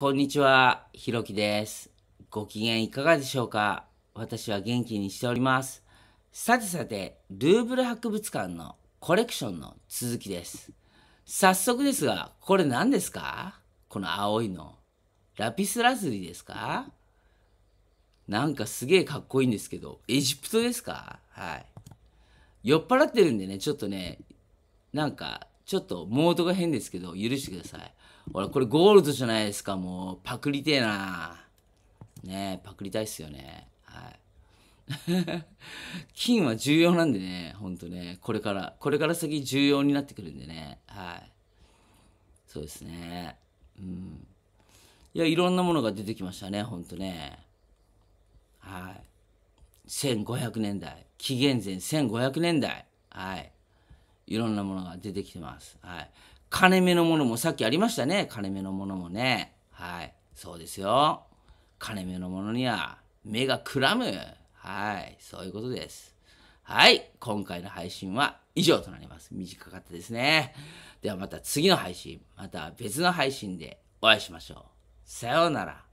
こんにちは、ひろきです。ご機嫌いかがでしょうか私は元気にしております。さてさて、ルーブル博物館のコレクションの続きです。早速ですが、これ何ですかこの青いの。ラピスラズリですかなんかすげえかっこいいんですけど、エジプトですかはい。酔っ払ってるんでね、ちょっとね、なんかちょっと、モードが変ですけど、許してください。ほら、これゴールドじゃないですか、もう。パクりてえな。ねえ、パクりたいっすよね。はい。金は重要なんでね、ほんとね。これから、これから先重要になってくるんでね。はい。そうですね。うん。いや、いろんなものが出てきましたね、ほんとね。はい。1500年代。紀元前1500年代。はい。いろんなものが出てきてます。はい。金目のものもさっきありましたね。金目のものもね。はい。そうですよ。金目のものには目がくらむ。はい。そういうことです。はい。今回の配信は以上となります。短かったですね。ではまた次の配信、また別の配信でお会いしましょう。さようなら。